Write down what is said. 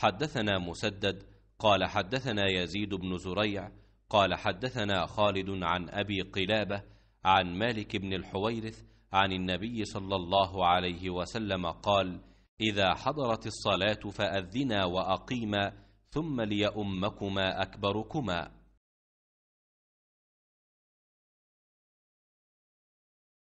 حدثنا مسدد قال حدثنا يزيد بن زريع قال حدثنا خالد عن أبي قلابة عن مالك بن الحويرث عن النبي صلى الله عليه وسلم قال إذا حضرت الصلاة فأذنا وأقيما ثم ليأمكما أكبركما